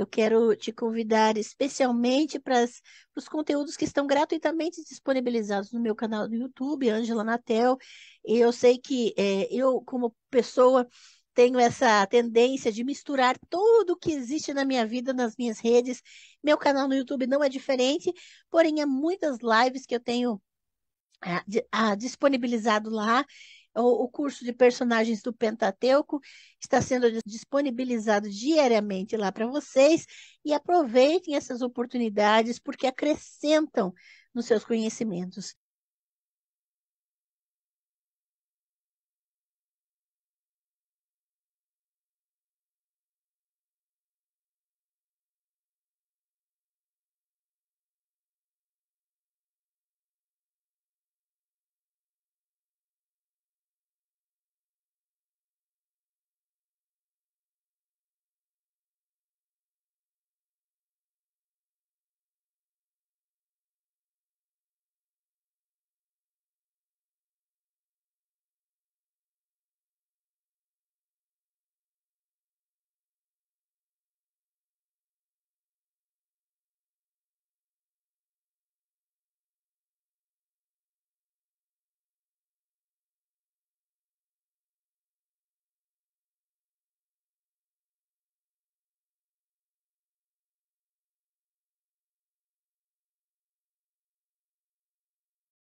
Eu quero te convidar especialmente para os conteúdos que estão gratuitamente disponibilizados no meu canal do YouTube, Angela Natel. E eu sei que é, eu, como pessoa, tenho essa tendência de misturar tudo o que existe na minha vida nas minhas redes. Meu canal no YouTube não é diferente, porém há muitas lives que eu tenho é, ah, disponibilizado lá o, o curso de personagens do Pentateuco está sendo disponibilizado diariamente lá para vocês e aproveitem essas oportunidades porque acrescentam nos seus conhecimentos.